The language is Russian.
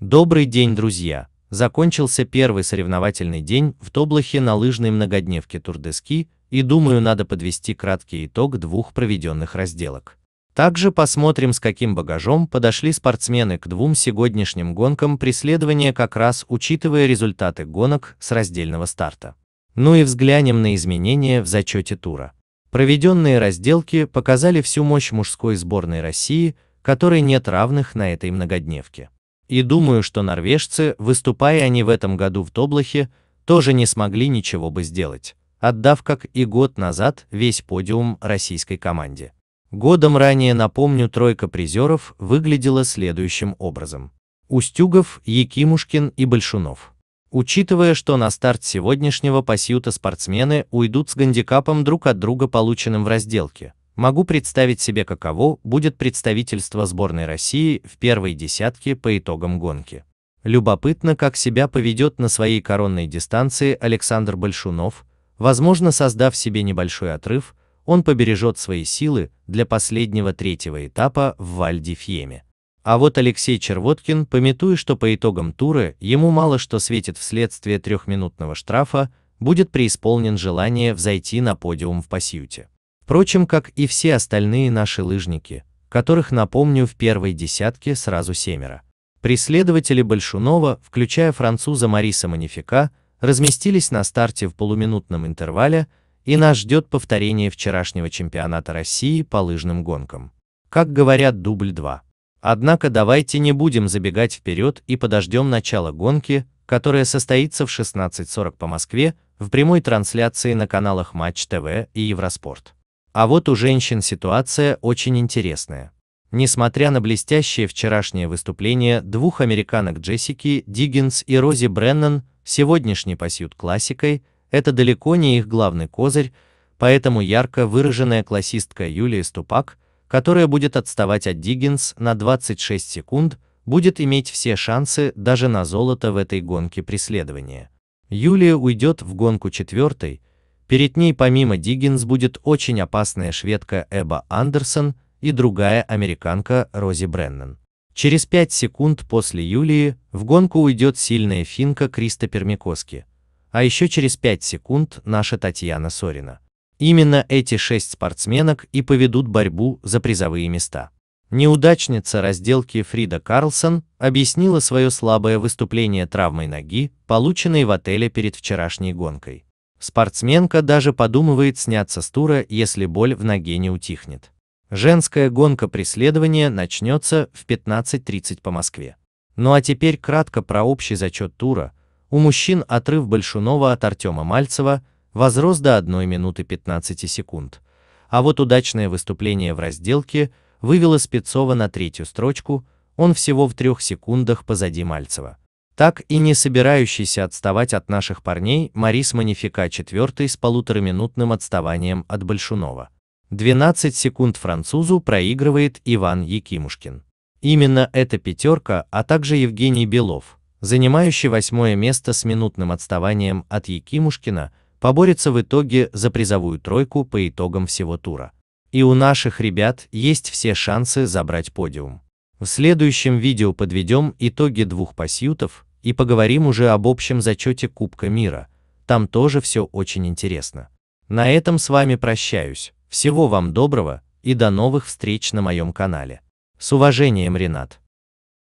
Добрый день, друзья! Закончился первый соревновательный день в Тоблахе на лыжной многодневке Турдески, и думаю, надо подвести краткий итог двух проведенных разделок. Также посмотрим, с каким багажом подошли спортсмены к двум сегодняшним гонкам преследования, как раз учитывая результаты гонок с раздельного старта. Ну и взглянем на изменения в зачете тура. Проведенные разделки показали всю мощь мужской сборной России, которой нет равных на этой многодневке. И думаю, что норвежцы, выступая они в этом году в Тоблахе, тоже не смогли ничего бы сделать, отдав, как и год назад, весь подиум российской команде. Годом ранее, напомню, тройка призеров выглядела следующим образом. Устюгов, Якимушкин и Большунов. Учитывая, что на старт сегодняшнего пасьюта спортсмены уйдут с гандикапом друг от друга полученным в разделке, могу представить себе, каково будет представительство сборной России в первой десятке по итогам гонки. Любопытно, как себя поведет на своей коронной дистанции Александр Большунов, возможно, создав себе небольшой отрыв, он побережет свои силы для последнего третьего этапа в Вальдифьеме. А вот Алексей Червоткин, пометуя, что по итогам тура ему мало что светит вследствие трехминутного штрафа, будет преисполнен желание взойти на подиум в пасьюте впрочем, как и все остальные наши лыжники, которых, напомню, в первой десятке сразу семеро. Преследователи Большунова, включая француза Мариса Манифика, разместились на старте в полуминутном интервале, и нас ждет повторение вчерашнего чемпионата России по лыжным гонкам. Как говорят, дубль 2. Однако давайте не будем забегать вперед и подождем начала гонки, которая состоится в 16.40 по Москве в прямой трансляции на каналах Матч ТВ и Евроспорт. А вот у женщин ситуация очень интересная. Несмотря на блестящее вчерашнее выступление двух американок Джессики Диггинс и Рози Бреннан, сегодняшний пасьют классикой – это далеко не их главный козырь, поэтому ярко выраженная классистка Юлия Ступак, которая будет отставать от Диггинс на 26 секунд, будет иметь все шансы даже на золото в этой гонке преследования. Юлия уйдет в гонку четвертой, Перед ней помимо Диггинс будет очень опасная шведка Эба Андерсон и другая американка Рози Бреннан. Через 5 секунд после Юлии в гонку уйдет сильная финка Криста Пермикоски, а еще через 5 секунд наша Татьяна Сорина. Именно эти шесть спортсменок и поведут борьбу за призовые места. Неудачница разделки Фрида Карлсон объяснила свое слабое выступление травмой ноги, полученной в отеле перед вчерашней гонкой. Спортсменка даже подумывает сняться с тура, если боль в ноге не утихнет. Женская гонка преследования начнется в 15.30 по Москве. Ну а теперь кратко про общий зачет тура. У мужчин отрыв Большунова от Артема Мальцева возрос до 1 минуты 15 секунд. А вот удачное выступление в разделке вывело Спецова на третью строчку, он всего в трех секундах позади Мальцева. Так и не собирающийся отставать от наших парней Марис Манифика четвертый с полутораминутным отставанием от Большунова. 12 секунд французу проигрывает Иван Якимушкин. Именно эта пятерка, а также Евгений Белов, занимающий восьмое место с минутным отставанием от Якимушкина, поборется в итоге за призовую тройку по итогам всего тура. И у наших ребят есть все шансы забрать подиум. В следующем видео подведем итоги двух пасьютов, и поговорим уже об общем зачете Кубка мира. Там тоже все очень интересно. На этом с вами прощаюсь. Всего вам доброго и до новых встреч на моем канале. С уважением, Ренат.